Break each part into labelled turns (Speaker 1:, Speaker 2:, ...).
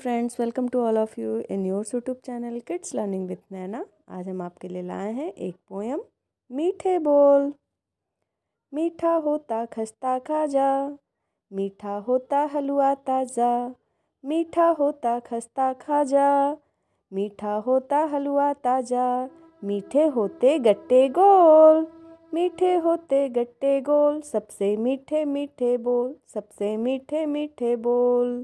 Speaker 1: friends welcome to all of you in your YouTube channel kids learning with Naina आज हम आपके लिए लाए हैं एक पोएम मीठे बोल मीठा होता खस्ता खाजा मीठा होता हलवा ताज़ा मीठा होता खस्ता खाजा मीठा होता हलवा ताज़ा मीठे होते गट्टे गोल मीठे होते गट्टे गोल सबसे मीठे मीठे बोल सबसे मीठे मीठे बोल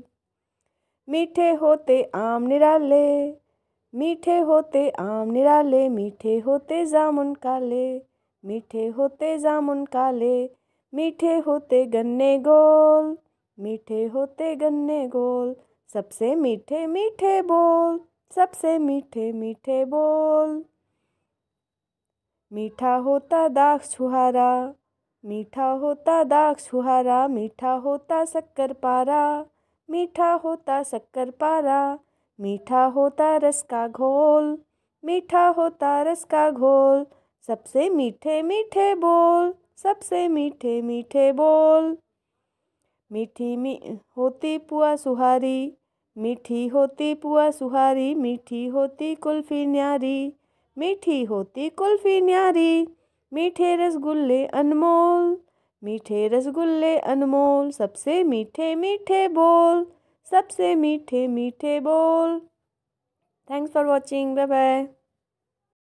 Speaker 1: मीठे होते आम निराले मीठे होते आम निराले मीठे होते जामुन काले मीठे होते जामुन काले मीठे होते गन्ने गोल मीठे होते गन्ने गोल सबसे मीठे मीठे बोल सबसे मीठे मीठे बोल मीठा होता दाग छुहारा मीठा होता दाग छुहारा मीठा होता शक्कर पारा मीठा होता शक्कर पारा मीठा होता रस का घोल मीठा होता रस का घोल सबसे मीठे मीठे बोल सबसे मीठे मीठे बोल मीठी मी होती पुआ सुहारी मीठी होती पुआ सुहारी मीठी होती कुल्फी न्यारी मीठी होती कुल्फी न्यारी मीठे रसगुल्ले अनमोल मीठे रसगुल्ले अनमोल सबसे मीठे मीठे बोल सबसे मीठे मीठे बोल thanks for watching bye bye